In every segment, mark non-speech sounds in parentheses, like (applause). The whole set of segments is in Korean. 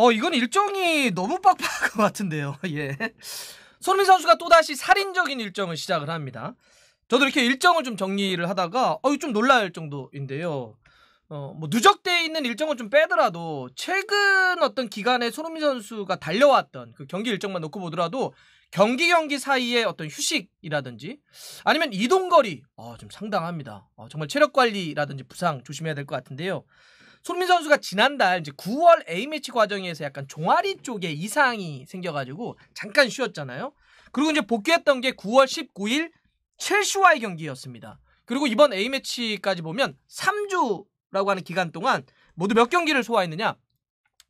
어, 이건 일정이 너무 빡빡한 것 같은데요. (laughs) 예. 손흥민 선수가 또다시 살인적인 일정을 시작을 합니다. 저도 이렇게 일정을 좀 정리를 하다가 어, 좀 놀랄 정도인데요. 어, 뭐누적되어 있는 일정을 좀 빼더라도 최근 어떤 기간에 손흥민 선수가 달려왔던 그 경기 일정만 놓고 보더라도 경기 경기 사이에 어떤 휴식이라든지 아니면 이동 거리 어, 좀 상당합니다. 어, 정말 체력 관리라든지 부상 조심해야 될 것 같은데요. 손민 선수가 지난달 이제 9월 A매치 과정에서 약간 종아리 쪽에 이상이 생겨가지고 잠깐 쉬었잖아요. 그리고 이제 복귀했던 게 9월 19일 첼시와의 경기였습니다. 그리고 이번 A매치까지 보면 3주라고 하는 기간 동안 모두 몇 경기를 소화했느냐?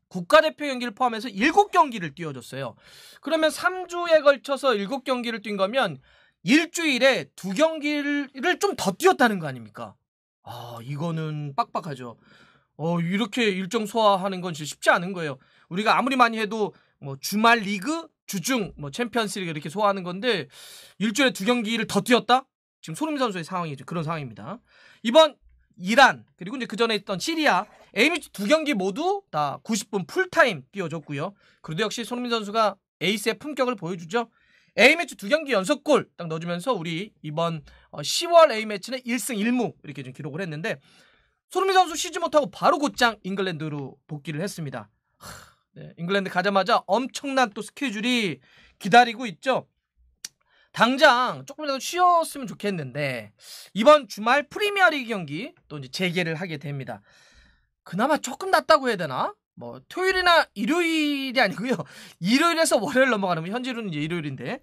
국가대표 경기를 포함해서 7경기를 뛰어줬어요. 그러면 3주에 걸쳐서 7경기를 뛴 거면 일주일에 2 경기를 좀 더 뛰었다는 거 아닙니까? 아, 이거는 빡빡하죠. 어, 이렇게 일정 소화하는 건 쉽지 않은 거예요. 우리가 아무리 많이 해도 뭐 주말 리그, 주중 뭐 챔피언스 리그 이렇게 소화하는 건데 일주일에 두 경기를 더 뛰었다? 지금 손흥민 선수의 상황이 죠 그런 상황입니다. 이번 이란 그리고 이제 그 전에 있던 시리아 A매치 두 경기 모두 다 90분 풀타임 뛰어줬고요. 그래도 역시 손흥민 선수가 에이스의 품격을 보여주죠. A매치 두 경기 연속골 딱 넣어주면서 우리 이번 10월 어, A매치는 1승 1무 이렇게 좀 기록을 했는데 손흥민 선수 쉬지 못하고 바로 곧장 잉글랜드로 복귀를 했습니다. 네, 잉글랜드 가자마자 엄청난 또 스케줄이 기다리고 있죠. 당장 조금이라도 쉬었으면 좋겠는데 이번 주말 프리미어리그 경기 또 이제 재개를 하게 됩니다. 그나마 조금 낫다고 해야 되나? 뭐 토요일이나 일요일이 아니고요. (laughs) 일요일에서 월요일 넘어가는 현지로는 이제 일요일인데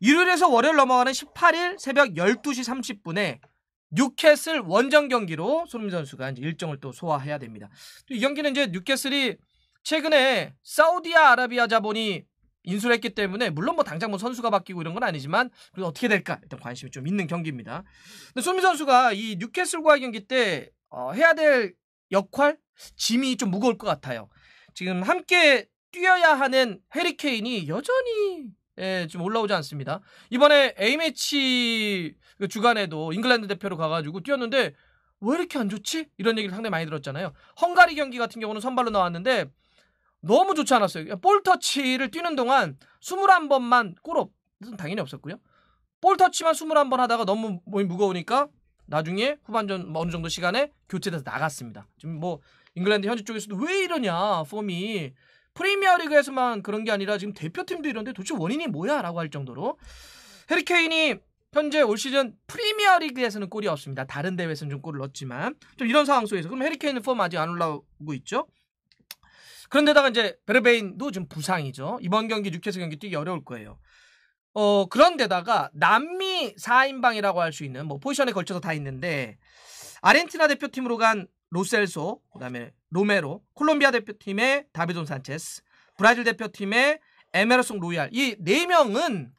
일요일에서 월요일 넘어가는 18일 새벽 12시 30분에 뉴캐슬 원정 경기로 손흥민 선수가 이제 일정을 또 소화해야 됩니다. 또이 경기는 이제 뉴캐슬이 최근에 사우디아라비아 아 자본이 인수 했기 때문에 물론 뭐 당장 뭐 선수가 바뀌고 이런 건 아니지만 그래도 어떻게 될까 일단 관심이 좀 있는 경기입니다. 근데 손흥민 선수가 이 뉴캐슬과의 경기 때 어, 해야 될 역할 짐이 좀 무거울 것 같아요. 지금 함께 뛰어야 하는 해리케인이 여전히 예, 지금 올라오지 않습니다. 이번에 A매치 그 주간에도 잉글랜드 대표로 가가지고 뛰었는데 왜 이렇게 안 좋지? 이런 얘기를 상당히 많이 들었잖아요. 헝가리 경기 같은 경우는 선발로 나왔는데 너무 좋지 않았어요. 그러니까 볼터치를 뛰는 동안 21번만 골업 당연히 없었고요. 볼터치만 21번 하다가 너무 몸이 무거우니까 나중에 후반전 뭐 어느 정도 시간에 교체돼서 나갔습니다. 지금 뭐 잉글랜드 현지 쪽에서도 왜 이러냐 폼이 프리미어리그에서만 그런 게 아니라 지금 대표팀도 이런데 도대체 원인이 뭐야라고 할 정도로 해리케인이 현재 올 시즌 프리미어리그에서는 골이 없습니다. 다른 대회에서는 좀 골을 넣었지만 좀 이런 상황 속에서 그럼 해리케인은 폼 아직 안 올라오고 있죠. 그런데다가 이제 베르베인도 지금 부상이죠. 이번 경기 뉴캐슬 경기 뛰기 어려울 거예요. 어 그런데다가 남미 4인방이라고 할 수 있는 뭐 포지션에 걸쳐서 다 있는데 아르헨티나 대표팀으로 간 로셀소 그다음에 로메로, 콜롬비아 대표팀의 다비돈 산체스, 브라질 대표팀의 에메르송 로얄 이 네 명은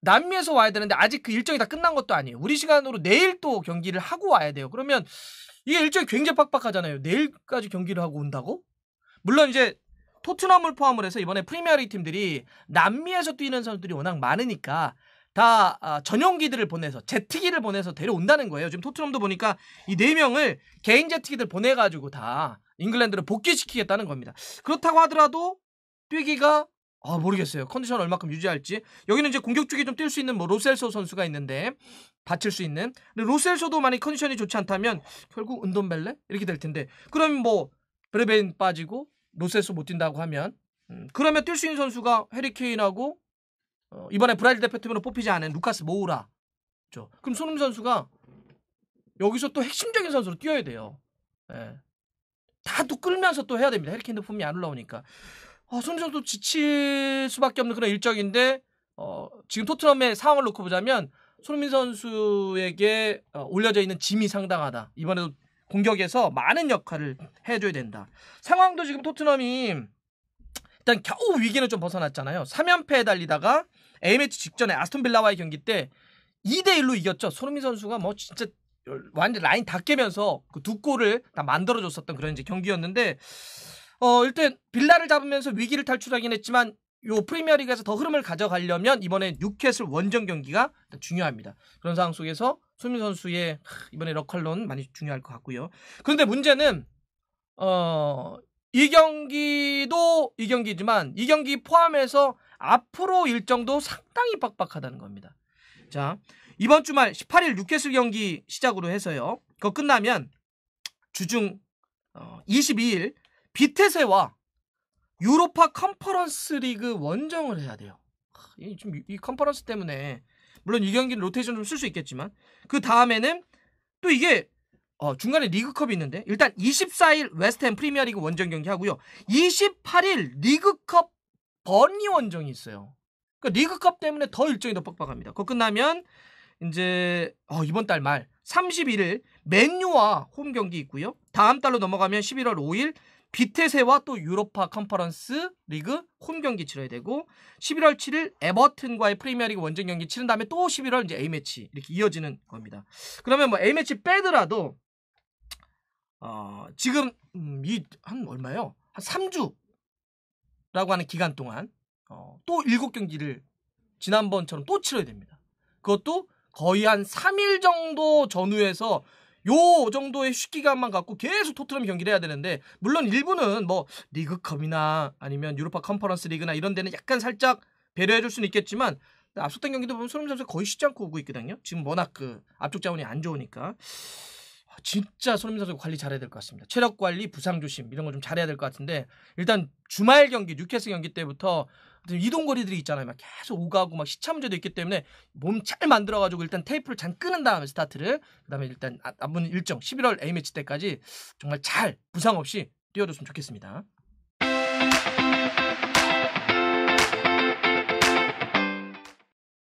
남미에서 와야 되는데 아직 그 일정이 다 끝난 것도 아니에요. 우리 시간으로 내일 또 경기를 하고 와야 돼요. 그러면 이게 일정이 굉장히 빡빡하잖아요. 내일까지 경기를 하고 온다고? 물론 이제 토트넘을 포함을 해서 이번에 프리미어리 팀들이 남미에서 뛰는 선수들이 워낙 많으니까 다 아, 전용기들을 보내서 제트기를 보내서 데려온다는 거예요. 지금 토트넘도 보니까 이 네 명을 개인 제트기들 보내가지고 다 잉글랜드를 복귀시키겠다는 겁니다. 그렇다고 하더라도 뛰기가 아 모르겠어요. 컨디션 얼마큼 유지할지. 여기는 이제 공격 쪽에 좀 뛸 수 있는 뭐 로셀소 선수가 있는데 받칠 수 있는. 근데 로셀소도 만약 컨디션이 좋지 않다면 결국 은돈벨레 이렇게 될 텐데. 그러면뭐 브레벤 빠지고 로셀소 못 뛴다고 하면 음, 그러면 뛸 수 있는 선수가 해리케인하고 어, 이번에 브라질 대표팀으로 뽑히지 않은 루카스 모우라. 그렇죠? 그럼 손흥민 선수가 여기서 또 핵심적인 선수로 뛰어야 돼요. 예. 다또 끌면서 또 해야 됩니다. 헤리케인도 폼이 안 올라오니까. 어, 손흥민 선수도 지칠 수밖에 없는 그런 일정인데 어, 지금 토트넘의 상황을 놓고 보자면 손흥민 선수에게 어, 올려져 있는 짐이 상당하다. 이번에도 공격에서 많은 역할을 해줘야 된다. 상황도 지금 토트넘이 일단 겨우 위기는 좀 벗어났잖아요. 3연패에 달리다가 A매치 직전에 아스톤 빌라와의 경기 때 2대 1로 이겼죠. 손흥민 선수가 뭐 진짜 완전 라인 다 깨면서 그두 골을 다 만들어줬었던 그런 이제 경기였는데 어 일단 빌라를 잡으면서 위기를 탈출하긴 했지만 요 프리미어리그에서 더 흐름을 가져가려면 이번에 뉴캐슬 원정 경기가 중요합니다. 그런 상황 속에서 손민 흥 선수의 이번에 러컬론 많이 중요할 것 같고요. 그런데 문제는 어이 경기도 이 경기지만 이 경기 포함해서 앞으로 일정도 상당히 빡빡하다는 겁니다. 자, 이번 주말 18일 뉴캐슬 경기 시작으로 해서요. 그거 끝나면 주중 22일 어, 비테세와 유로파 컨퍼런스 리그 원정을 해야 돼요. 이, 이 컨퍼런스 때문에 물론 이 경기는 로테이션 좀 쓸 수 있겠지만 그 다음에는 또 이게 어, 중간에 리그컵이 있는데 일단 24일 웨스트햄 프리미어리그 원정 경기 하고요. 28일 리그컵 번니 원정이 있어요. 그러니까 리그컵 때문에 더 일정이 더 빡빡합니다. 그거 끝나면 이제 어, 이번 달 말 31일 맨유와 홈 경기 있고요. 다음 달로 넘어가면 11월 5일 비테세와 또 유로파 컨퍼런스 리그 홈 경기 치러야 되고 11월 7일 에버튼과의 프리미어리그 원정 경기 치른 다음에 또 11월 이제 A 매치 이렇게 이어지는 겁니다. 그러면 뭐 A 매치 빼더라도 어, 지금 음, 이한 얼마요? 한 3주 라고 하는 기간 동안 어, 또 일곱 경기를 지난번처럼 또 치러야 됩니다. 그것도 거의 한 3일 정도 전후에서 요 정도의 휴기간만 갖고 계속 토트넘 경기를 해야 되는데 물론 일부는 뭐 리그컵이나 아니면 유로파 컨퍼런스 리그나 이런 데는 약간 살짝 배려해 줄 수는 있겠지만 앞섰던 경기도 보면 손흥민 선수 거의 쉬지 않고 오고 있거든요. 지금 워낙 그 앞쪽 자원이 안 좋으니까 아, 진짜 손흥민 선수 관리 잘해야 될 것 같습니다. 체력 관리, 부상 조심 이런 거 좀 잘해야 될 것 같은데 일단 주말 경기 뉴캐슬 경기 때부터 이동 거리들이 있잖아요. 막 계속 오가고 막 시차 문제도 있기 때문에 몸 잘 만들어 가지고 일단 테이프를 잘 끄는 다음에 스타트를 그다음에 일단 남은 일정 11월 A 매치 때까지 정말 잘 부상 없이 뛰어줬으면 좋겠습니다.